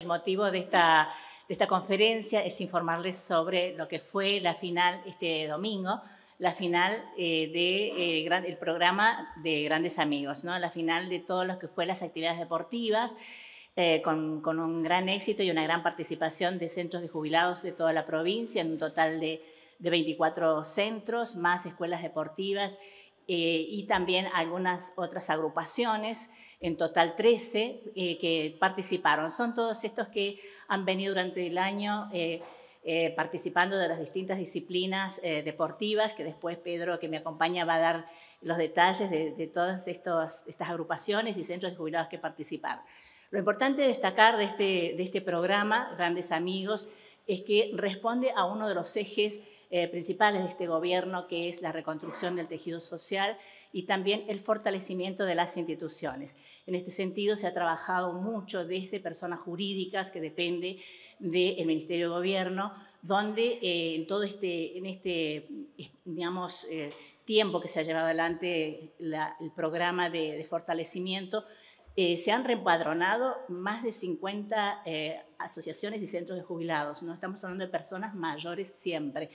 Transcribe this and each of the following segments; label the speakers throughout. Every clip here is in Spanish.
Speaker 1: El motivo de esta, de esta conferencia es informarles sobre lo que fue la final este domingo, la final del eh, de, eh, programa de Grandes Amigos, ¿no? la final de todas que fue las actividades deportivas, eh, con, un gran éxito y una gran participación de centros de jubilados de toda la provincia, en un total de, de 24 centros, más escuelas deportivas eh, y también algunas otras agrupaciones, en total 13 eh, que participaron. Son todos estos que han venido durante el año eh, participando de las distintas disciplinas deportivas, que después Pedro, que me acompaña, va a dar los detalles de, todas estos, estas agrupaciones y centros de jubilados que participaron. Lo importante destacar de este, de este programa, Grandes Amigos, es que responde a uno de los ejes eh, principales de este gobierno, que es la reconstrucción del tejido social y también el fortalecimiento de las instituciones. En este sentido, se ha trabajado mucho desde personas jurídicas, que depende del Ministerio de Gobierno, donde eh, en todo este, en este digamos, eh, tiempo que se ha llevado adelante el programa de fortalecimiento, eh, se han reempadronado más de 50 eh, asociaciones y centros de jubilados. No estamos hablando de personas mayores siempre.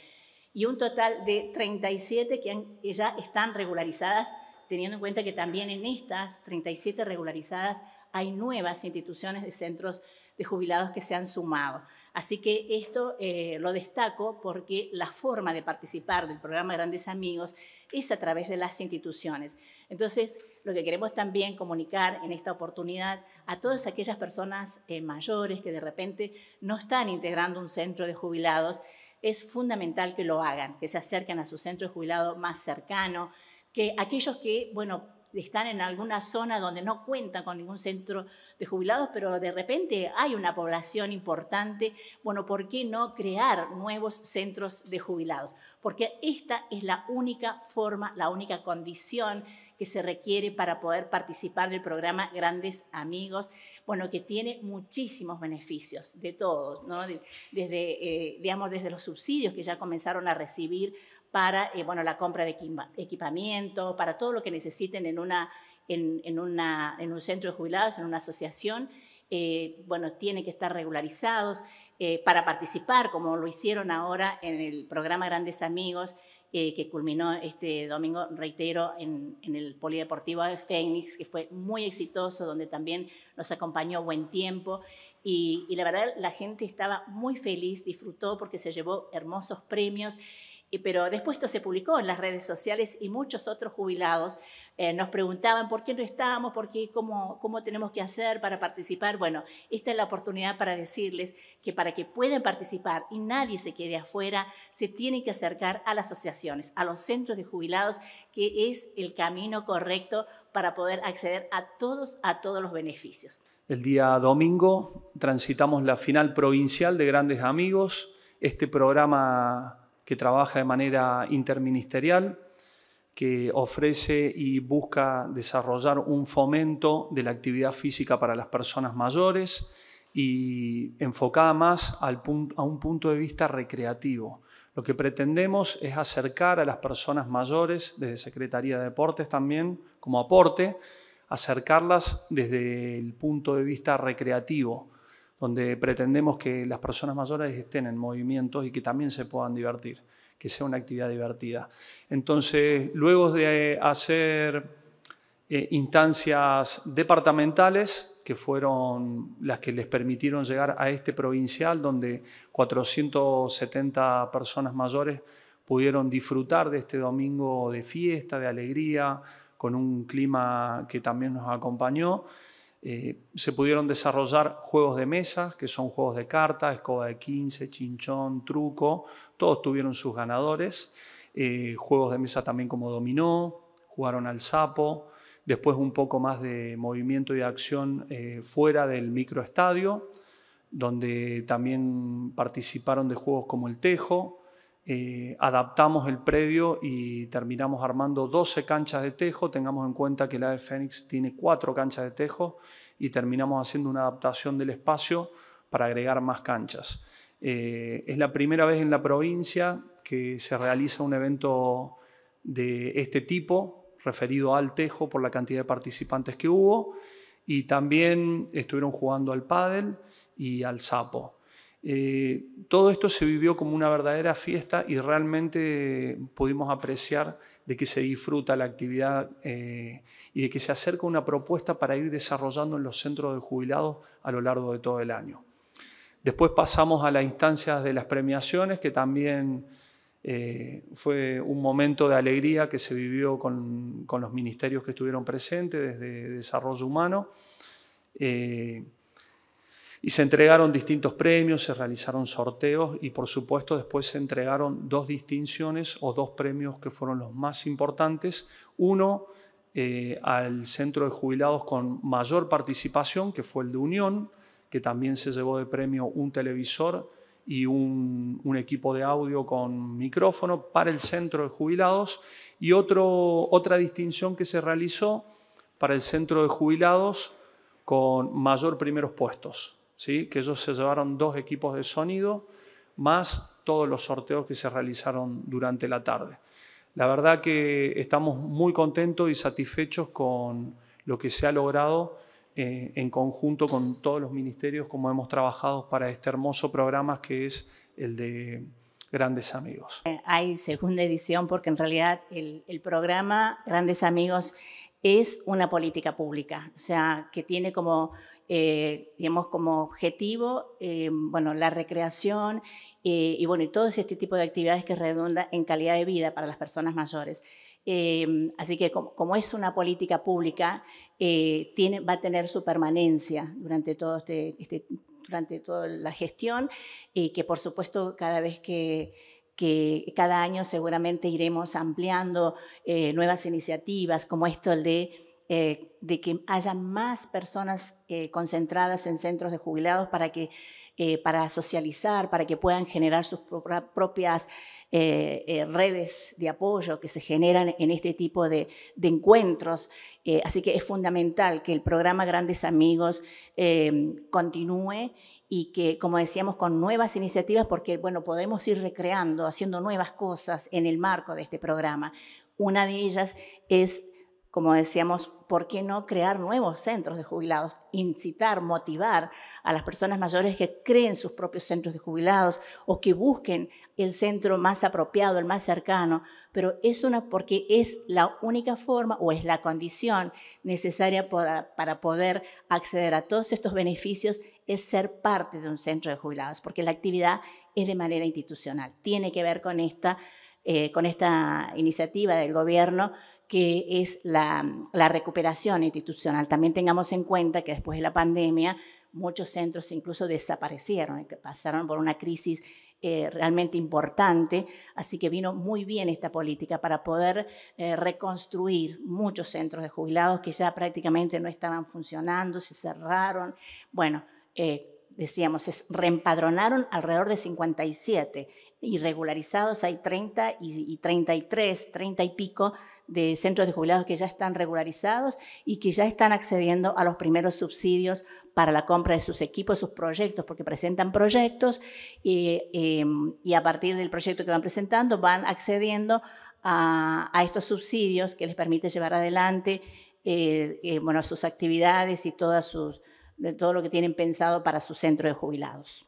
Speaker 1: Y un total de 37 que ya están regularizadas teniendo en cuenta que también en estas 37 regularizadas hay nuevas instituciones de centros de jubilados que se han sumado. Así que esto eh, lo destaco porque la forma de participar del programa Grandes Amigos es a través de las instituciones. Entonces, lo que queremos también comunicar en esta oportunidad a todas aquellas personas eh, mayores que de repente no están integrando un centro de jubilados, es fundamental que lo hagan, que se acerquen a su centro de jubilado más cercano, que aquellos que, bueno, están en alguna zona donde no cuentan con ningún centro de jubilados, pero de repente hay una población importante, bueno, ¿por qué no crear nuevos centros de jubilados? Porque esta es la única forma, la única condición que se requiere para poder participar del programa Grandes Amigos, bueno, que tiene muchísimos beneficios de todos, ¿no? desde, eh, digamos, desde los subsidios que ya comenzaron a recibir para eh, bueno, la compra de equipamiento, para todo lo que necesiten en, una, en, una, en un centro de jubilados, en una asociación. Eh, bueno, tienen que estar regularizados para participar, como lo hicieron ahora en el programa Grandes Amigos. Eh, que culminó este domingo, reitero, en, el Polideportivo de Fénix, que fue muy exitoso, donde también nos acompañó buen tiempo. y la verdad, la gente estaba muy feliz, disfrutó porque se llevó hermosos premios pero después esto se publicó en las redes sociales y muchos otros jubilados eh, nos preguntaban por qué no estábamos, por qué, cómo, cómo tenemos que hacer para participar. Bueno, esta es la oportunidad para decirles que para que puedan participar y nadie se quede afuera, se tiene que acercar a las asociaciones, a los centros de jubilados, que es el camino correcto para poder acceder a todos, a todos los beneficios.
Speaker 2: El día domingo transitamos la final provincial de Grandes Amigos. Este programa que trabaja de manera interministerial, que ofrece y busca desarrollar un fomento de la actividad física para las personas mayores y enfocada más a un punto de vista recreativo. Lo que pretendemos es acercar a las personas mayores, desde Secretaría de Deportes también, como aporte, acercarlas desde el punto de vista recreativo, donde pretendemos que las personas mayores estén en movimientos y que también se puedan divertir, que sea una actividad divertida. Entonces, luego de hacer eh, instancias departamentales, que fueron las que les permitieron llegar a este provincial, donde 470 personas mayores pudieron disfrutar de este domingo de fiesta, de alegría, con un clima que también nos acompañó. Eh, se pudieron desarrollar juegos de mesa, que son juegos de cartas, escoba de 15, chinchón, truco, todos tuvieron sus ganadores. Eh, juegos de mesa también como dominó, jugaron al sapo, después un poco más de movimiento y acción eh, fuera del microestadio, donde también participaron de juegos como el tejo, eh, adaptamos el predio y terminamos armando 12 canchas de tejo. Tengamos en cuenta que la de Fénix tiene 4 canchas de tejo y terminamos haciendo una adaptación del espacio para agregar más canchas. Eh, es la primera vez en la provincia que se realiza un evento de este tipo, referido al tejo por la cantidad de participantes que hubo, y también estuvieron jugando al pádel y al sapo. Eh, todo esto se vivió como una verdadera fiesta y realmente pudimos apreciar de que se disfruta la actividad eh, y de que se acerca una propuesta para ir desarrollando en los centros de jubilados a lo largo de todo el año. Después pasamos a las instancias de las premiaciones, que también eh, fue un momento de alegría que se vivió con, los ministerios que estuvieron presentes, desde Desarrollo Humano. Y se entregaron distintos premios, se realizaron sorteos y por supuesto después se entregaron dos distinciones o dos premios que fueron los más importantes. Uno eh, al centro de jubilados con mayor participación, que fue el de Unión, que también se llevó de premio un televisor y un, un, equipo de audio con micrófono para el centro de jubilados y otro, otra distinción que se realizó para el centro de jubilados con mayor primeros puestos que ellos se llevaron dos equipos de sonido, más todos los sorteos que se realizaron durante la tarde. La verdad que estamos muy contentos y satisfechos con lo que se ha logrado eh, en conjunto con todos los ministerios, como hemos trabajado para este hermoso programa que es el de Grandes Amigos.
Speaker 1: Hay segunda edición porque en realidad el, el programa Grandes Amigos es una política pública, o sea, que tiene como, eh, digamos, como objetivo, eh, bueno, la recreación eh, y, bueno, y todo este tipo de actividades que redunda en calidad de vida para las personas mayores. así que como, es una política pública, tiene, va a tener su permanencia durante todo este, este durante toda la gestión y que, por supuesto, cada vez que que cada año seguramente iremos ampliando eh, nuevas iniciativas como esto el de eh, de que haya más personas eh, concentradas en centros de jubilados para, que, eh, para socializar, para que puedan generar sus propias redes de apoyo que se generan en este tipo de, de encuentros. así que es fundamental que el programa Grandes Amigos continúe y que, como decíamos, con nuevas iniciativas, porque bueno, podemos ir recreando, haciendo nuevas cosas en el marco de este programa. Una de ellas es como decíamos, ¿por qué no crear nuevos centros de jubilados? Incitar, motivar a las personas mayores que creen sus propios centros de jubilados o que busquen el centro más apropiado, el más cercano, pero es una porque es la única forma o es la condición necesaria para, poder acceder a todos estos beneficios es ser parte de un centro de jubilados, porque la actividad es de manera institucional, tiene que ver con esta, eh, con esta iniciativa del gobierno que es mm, la, recuperación institucional. También tengamos en cuenta que después de la pandemia muchos centros incluso desaparecieron, eh, pasaron por una crisis eh, realmente importante, así que vino muy bien esta política para poder eh, reconstruir muchos centros de jubilados que ya prácticamente no estaban funcionando, se cerraron. Bueno, decíamos, reempadronaron alrededor de 57 irregularizados, hay 30 y, 33, 30 y pico de centros de jubilados que ya están regularizados y que ya están accediendo a los primeros subsidios para la compra de sus equipos, sus proyectos, porque presentan proyectos eh, em, y, a partir del proyecto que van presentando van accediendo a, estos subsidios que les permite llevar adelante eh, eh, bueno, sus actividades y todas sus de todo lo que tienen pensado para su centro de jubilados.